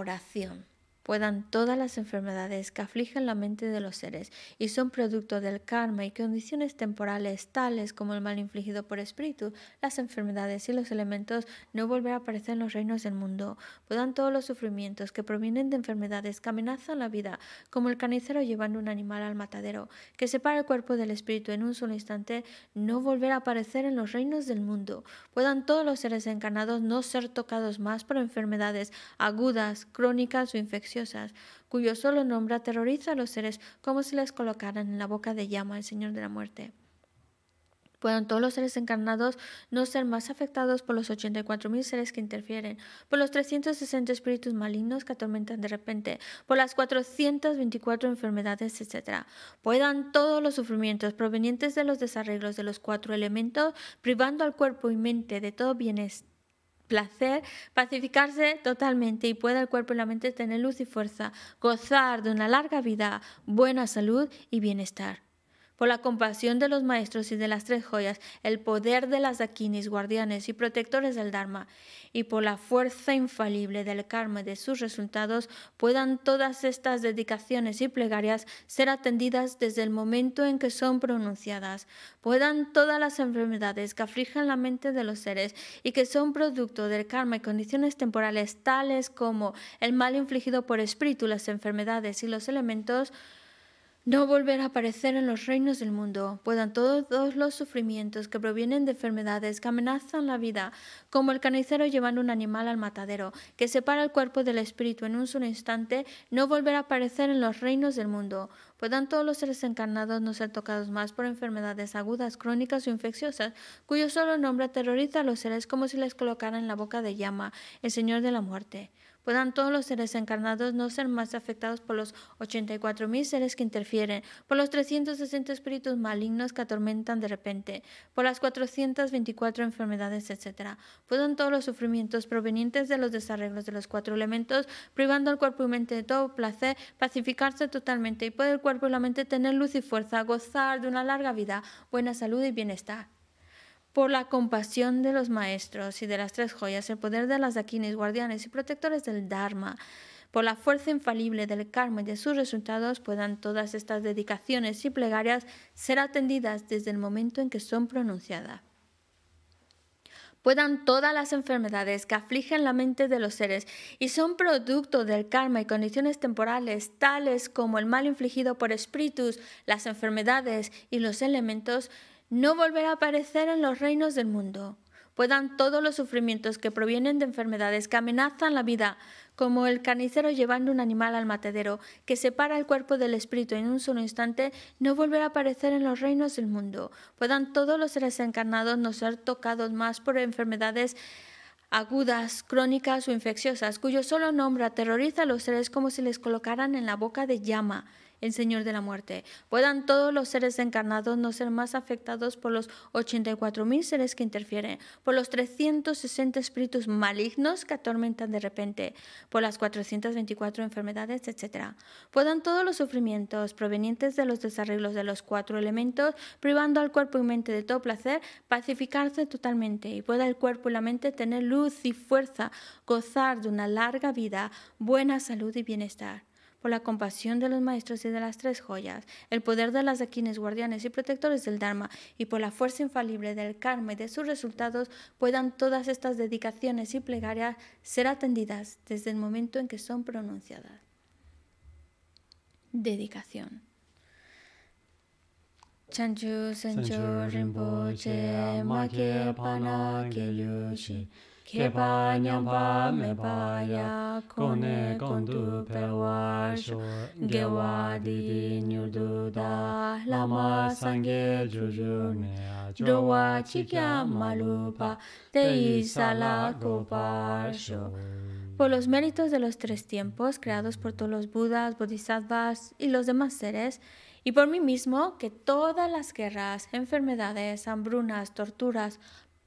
oración puedan todas las enfermedades que afligen la mente de los seres y son producto del karma y condiciones temporales tales como el mal infligido por espíritu, las enfermedades y los elementos no volver a aparecer en los reinos del mundo, puedan todos los sufrimientos que provienen de enfermedades que amenazan la vida, como el carnicero llevando un animal al matadero, que separa el cuerpo del espíritu en un solo instante, no volver a aparecer en los reinos del mundo, puedan todos los seres encarnados no ser tocados más por enfermedades agudas, crónicas o infecciones cuyo solo nombre aterroriza a los seres como si les colocaran en la boca de llama el Señor de la Muerte. Puedan todos los seres encarnados no ser más afectados por los 84.000 seres que interfieren, por los 360 espíritus malignos que atormentan de repente, por las 424 enfermedades, etc. ¿Puedan todos los sufrimientos provenientes de los desarreglos de los cuatro elementos, privando al cuerpo y mente de todo bienestar? placer, pacificarse totalmente y pueda el cuerpo y la mente tener luz y fuerza, gozar de una larga vida, buena salud y bienestar. Por la compasión de los maestros y de las tres joyas, el poder de las dakinis, guardianes y protectores del Dharma, y por la fuerza infalible del karma y de sus resultados, puedan todas estas dedicaciones y plegarias ser atendidas desde el momento en que son pronunciadas. Puedan todas las enfermedades que afligen la mente de los seres y que son producto del karma y condiciones temporales tales como el mal infligido por espíritu, las enfermedades y los elementos, no volver a aparecer en los reinos del mundo. Puedan todos, los sufrimientos que provienen de enfermedades que amenazan la vida, como el carnicero llevando un animal al matadero, que separa el cuerpo del espíritu en un solo instante, no volver a aparecer en los reinos del mundo. Puedan todos los seres encarnados no ser tocados más por enfermedades agudas, crónicas o infecciosas, cuyo solo nombre aterroriza a los seres como si les colocara en la boca de llama el Señor de la muerte puedan todos los seres encarnados no ser más afectados por los 84.000 seres que interfieren, por los 360 espíritus malignos que atormentan de repente, por las 424 enfermedades, etc. Puedan todos los sufrimientos provenientes de los desarreglos de los cuatro elementos, privando al cuerpo y mente de todo placer, pacificarse totalmente y puede el cuerpo y la mente tener luz y fuerza, gozar de una larga vida, buena salud y bienestar por la compasión de los maestros y de las tres joyas, el poder de las dakinis, guardianes y protectores del Dharma, por la fuerza infalible del karma y de sus resultados, puedan todas estas dedicaciones y plegarias ser atendidas desde el momento en que son pronunciadas. Puedan todas las enfermedades que afligen la mente de los seres y son producto del karma y condiciones temporales, tales como el mal infligido por espíritus, las enfermedades y los elementos, no volverá a aparecer en los reinos del mundo. Puedan todos los sufrimientos que provienen de enfermedades que amenazan la vida, como el carnicero llevando un animal al matadero, que separa el cuerpo del espíritu en un solo instante, no volver a aparecer en los reinos del mundo. Puedan todos los seres encarnados no ser tocados más por enfermedades agudas, crónicas o infecciosas, cuyo solo nombre aterroriza a los seres como si les colocaran en la boca de llama el Señor de la muerte. Puedan todos los seres encarnados no ser más afectados por los 84.000 seres que interfieren, por los 360 espíritus malignos que atormentan de repente, por las 424 enfermedades, etc. Puedan todos los sufrimientos provenientes de los desarreglos de los cuatro elementos, privando al cuerpo y mente de todo placer, pacificarse totalmente y pueda el cuerpo y la mente tener luz y fuerza, gozar de una larga vida, buena salud y bienestar por la compasión de los maestros y de las tres joyas, el poder de las aquines guardianes y protectores del Dharma y por la fuerza infalible del karma y de sus resultados, puedan todas estas dedicaciones y plegarias ser atendidas desde el momento en que son pronunciadas. Dedicación te Por los méritos de los tres tiempos creados por todos los budas, bodhisattvas y los demás seres, y por mí mismo que todas las guerras, enfermedades, hambrunas, torturas,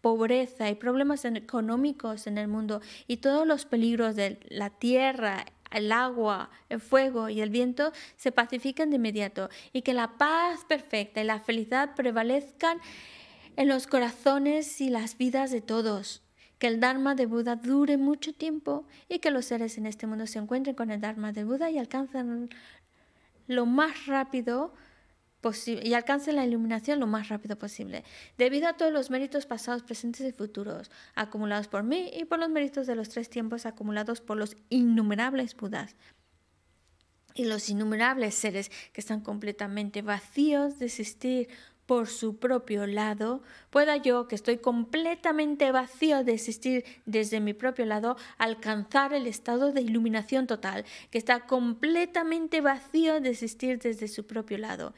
pobreza y problemas económicos en el mundo y todos los peligros de la tierra, el agua, el fuego y el viento se pacifican de inmediato y que la paz perfecta y la felicidad prevalezcan en los corazones y las vidas de todos. Que el Dharma de Buda dure mucho tiempo y que los seres en este mundo se encuentren con el Dharma de Buda y alcancen lo más rápido y alcance la iluminación lo más rápido posible, debido a todos los méritos pasados, presentes y futuros, acumulados por mí y por los méritos de los tres tiempos acumulados por los innumerables Budas y los innumerables seres que están completamente vacíos de existir por su propio lado, pueda yo, que estoy completamente vacío de existir desde mi propio lado, alcanzar el estado de iluminación total, que está completamente vacío de existir desde su propio lado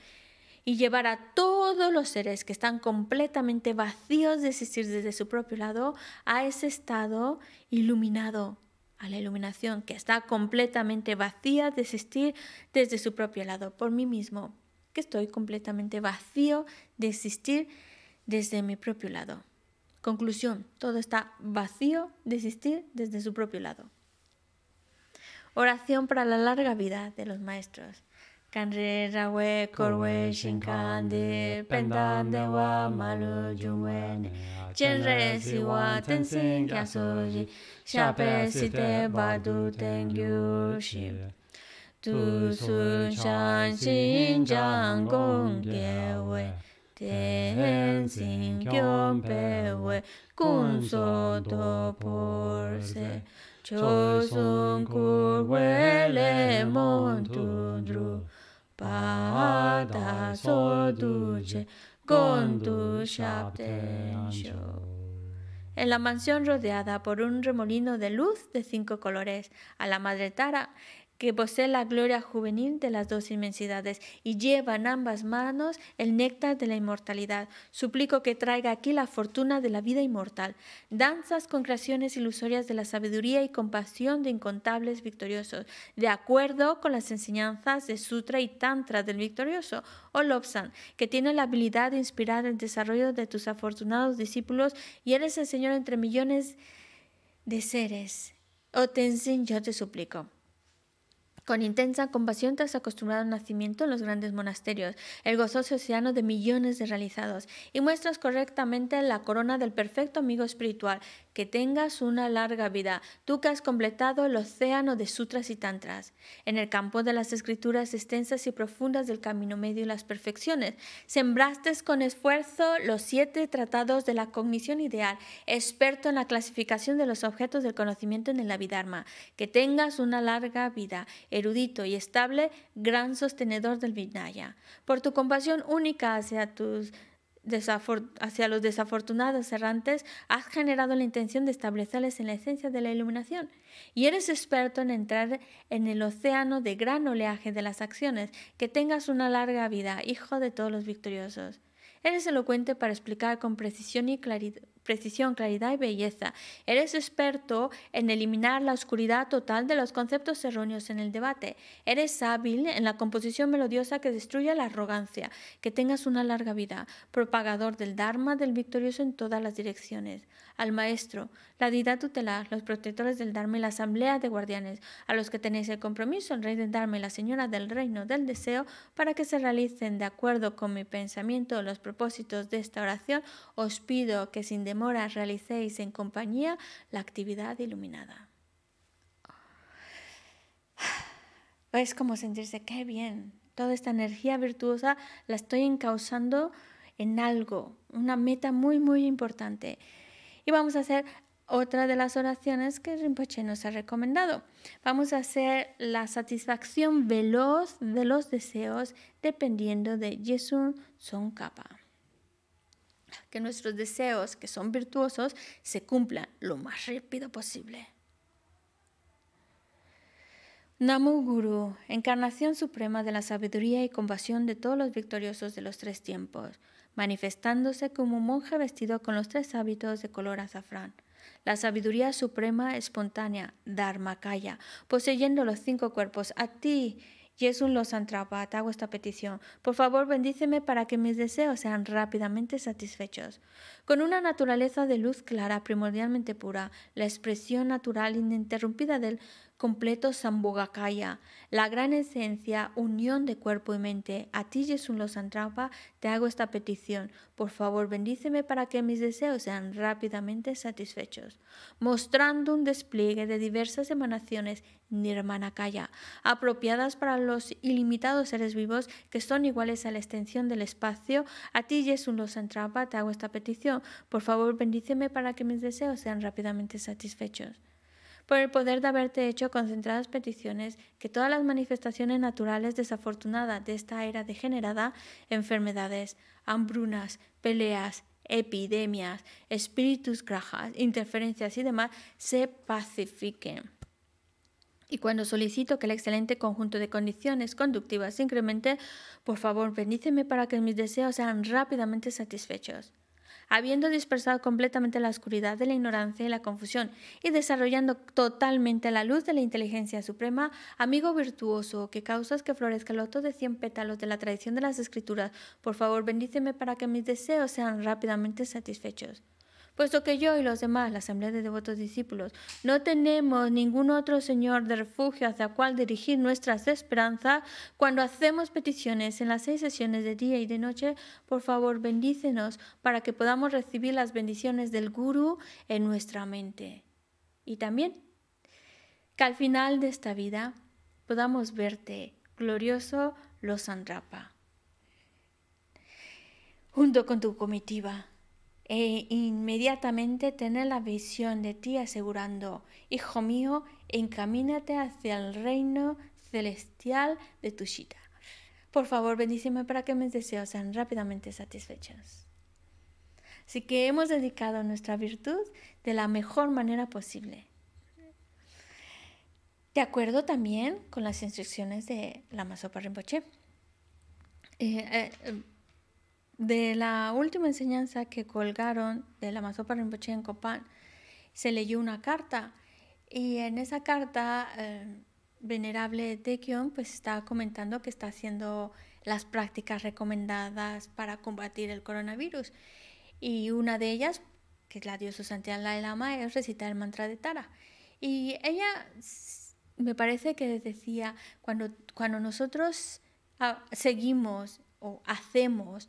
y llevar a todos los seres que están completamente vacíos de existir desde su propio lado a ese estado iluminado, a la iluminación que está completamente vacía de existir desde su propio lado, por mí mismo, que estoy completamente vacío de existir desde mi propio lado. Conclusión, todo está vacío de existir desde su propio lado. Oración para la larga vida de los maestros. kanre rawe korwe shinkande pendande wa malu jumwene chenre siwa tensin kya soji shape site badu tengyu shi. tu su shan shin jang gong kye we ten sin kyon pe we kun so do por se chosun kur we le mon tu dru con tu En la mansión rodeada por un remolino de luz de cinco colores, a la madre Tara que posee la gloria juvenil de las dos inmensidades y lleva en ambas manos el néctar de la inmortalidad. Suplico que traiga aquí la fortuna de la vida inmortal, danzas con creaciones ilusorias de la sabiduría y compasión de incontables victoriosos, de acuerdo con las enseñanzas de Sutra y Tantra del victorioso, o Lobsan, que tiene la habilidad de inspirar el desarrollo de tus afortunados discípulos y eres el Señor entre millones de seres. O oh, Tenzin, yo te suplico con intensa compasión tras acostumbrado nacimiento en los grandes monasterios, el gozoso océano de millones de realizados, y muestras correctamente la corona del perfecto amigo espiritual que tengas una larga vida, tú que has completado el océano de sutras y tantras. En el campo de las escrituras extensas y profundas del camino medio y las perfecciones, sembraste con esfuerzo los siete tratados de la cognición ideal, experto en la clasificación de los objetos del conocimiento en el Abhidharma. Que tengas una larga vida, erudito y estable, gran sostenedor del Vinaya. Por tu compasión única hacia tus hacia los desafortunados errantes, has generado la intención de establecerles en la esencia de la iluminación y eres experto en entrar en el océano de gran oleaje de las acciones, que tengas una larga vida, hijo de todos los victoriosos. Eres elocuente para explicar con precisión y claridad precisión, claridad y belleza. Eres experto en eliminar la oscuridad total de los conceptos erróneos en el debate. Eres hábil en la composición melodiosa que destruye la arrogancia. Que tengas una larga vida. Propagador del Dharma del victorioso en todas las direcciones. Al maestro, la deidad tutelar, los protectores del Dharma y la asamblea de guardianes, a los que tenéis el compromiso, el rey del Dharma y la señora del reino del deseo, para que se realicen de acuerdo con mi pensamiento los propósitos de esta oración, os pido que sin demora, realicéis en compañía la actividad iluminada. Es como sentirse, qué bien, toda esta energía virtuosa la estoy encauzando en algo, una meta muy, muy importante. Y vamos a hacer otra de las oraciones que Rinpoche nos ha recomendado. Vamos a hacer la satisfacción veloz de los deseos dependiendo de Yesun Kappa que nuestros deseos, que son virtuosos, se cumplan lo más rápido posible. Namu Guru, encarnación suprema de la sabiduría y compasión de todos los victoriosos de los tres tiempos, manifestándose como un monje vestido con los tres hábitos de color azafrán. La sabiduría suprema espontánea, Dharmakaya, poseyendo los cinco cuerpos, a ti Jesús lo te hago esta petición. Por favor, bendíceme para que mis deseos sean rápidamente satisfechos. Con una naturaleza de luz clara, primordialmente pura, la expresión natural ininterrumpida del completo Sambhogakaya, la gran esencia, unión de cuerpo y mente. A ti, los Antrapa, te hago esta petición. Por favor, bendíceme para que mis deseos sean rápidamente satisfechos. Mostrando un despliegue de diversas emanaciones Nirmanakaya, apropiadas para los ilimitados seres vivos que son iguales a la extensión del espacio, a ti, los Antrapa, te hago esta petición por favor, bendíceme para que mis deseos sean rápidamente satisfechos. Por el poder de haberte hecho concentradas peticiones, que todas las manifestaciones naturales desafortunadas de esta era degenerada, enfermedades, hambrunas, peleas, epidemias, espíritus grajas, interferencias y demás, se pacifiquen. Y cuando solicito que el excelente conjunto de condiciones conductivas se incremente, por favor bendíceme para que mis deseos sean rápidamente satisfechos habiendo dispersado completamente la oscuridad de la ignorancia y la confusión, y desarrollando totalmente la luz de la inteligencia suprema, amigo virtuoso, que causas que florezca el loto de cien pétalos de la tradición de las escrituras, por favor bendíceme para que mis deseos sean rápidamente satisfechos puesto que yo y los demás, la asamblea de devotos discípulos, no tenemos ningún otro Señor de refugio hacia cual dirigir nuestras esperanzas, cuando hacemos peticiones en las seis sesiones de día y de noche, por favor bendícenos para que podamos recibir las bendiciones del Guru en nuestra mente. Y también que al final de esta vida podamos verte glorioso los Andrapa, junto con tu comitiva e inmediatamente tener la visión de ti asegurando, Hijo mío, encamínate hacia el reino celestial de tu Shita. Por favor, bendíceme para que mis deseos sean rápidamente satisfechos. Así que hemos dedicado nuestra virtud de la mejor manera posible. De acuerdo también con las instrucciones de la Masopa Rinpoche. Eh, eh, de la última enseñanza que colgaron de la Mazopa Rinpoche en Copán, se leyó una carta y en esa carta eh, Venerable Tekion pues está comentando que está haciendo las prácticas recomendadas para combatir el coronavirus y una de ellas, que es la diosa su la Lama, es recitar el mantra de Tara. Y ella me parece que decía, cuando nosotros ah, seguimos o hacemos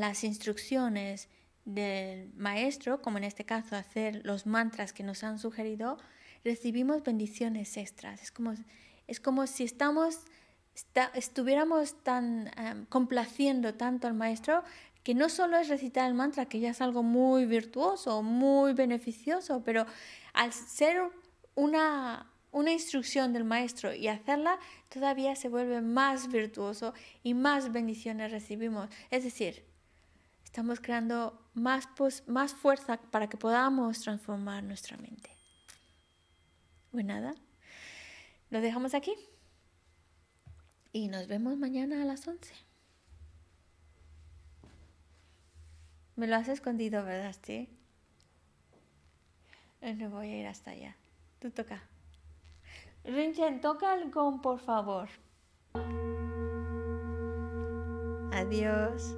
las instrucciones del maestro, como en este caso hacer los mantras que nos han sugerido, recibimos bendiciones extras. Es como, es como si estamos, estuviéramos tan eh, complaciendo tanto al maestro que no solo es recitar el mantra, que ya es algo muy virtuoso, muy beneficioso, pero al ser una, una instrucción del maestro y hacerla, todavía se vuelve más virtuoso y más bendiciones recibimos. Es decir, estamos creando más, más fuerza para que podamos transformar nuestra mente. Pues nada, nos dejamos aquí y nos vemos mañana a las 11. Me lo has escondido, ¿verdad? Sí. Eh, no voy a ir hasta allá. Tú toca. Rinchen, toca el gong, por favor. Adiós.